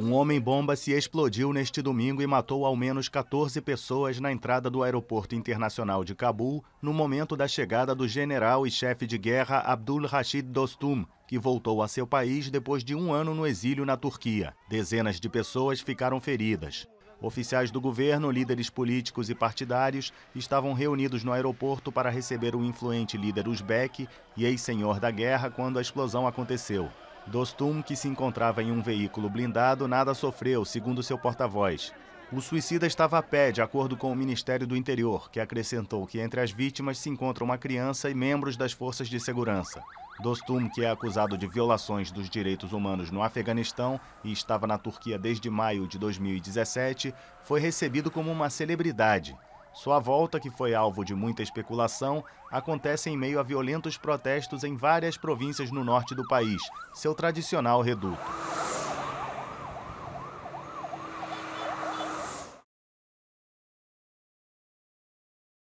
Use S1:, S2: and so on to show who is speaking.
S1: Um homem-bomba se explodiu neste domingo e matou ao menos 14 pessoas na entrada do Aeroporto Internacional de Cabul, no momento da chegada do general e chefe de guerra Abdul Rashid Dostum, que voltou a seu país depois de um ano no exílio na Turquia. Dezenas de pessoas ficaram feridas. Oficiais do governo, líderes políticos e partidários estavam reunidos no aeroporto para receber o influente líder Uzbek e ex-senhor da guerra quando a explosão aconteceu. Dostum, que se encontrava em um veículo blindado, nada sofreu, segundo seu porta-voz. O suicida estava a pé, de acordo com o Ministério do Interior, que acrescentou que entre as vítimas se encontram uma criança e membros das forças de segurança. Dostum, que é acusado de violações dos direitos humanos no Afeganistão e estava na Turquia desde maio de 2017, foi recebido como uma celebridade. Sua volta, que foi alvo de muita especulação, acontece em meio a violentos protestos em várias províncias no norte do país, seu tradicional reduto.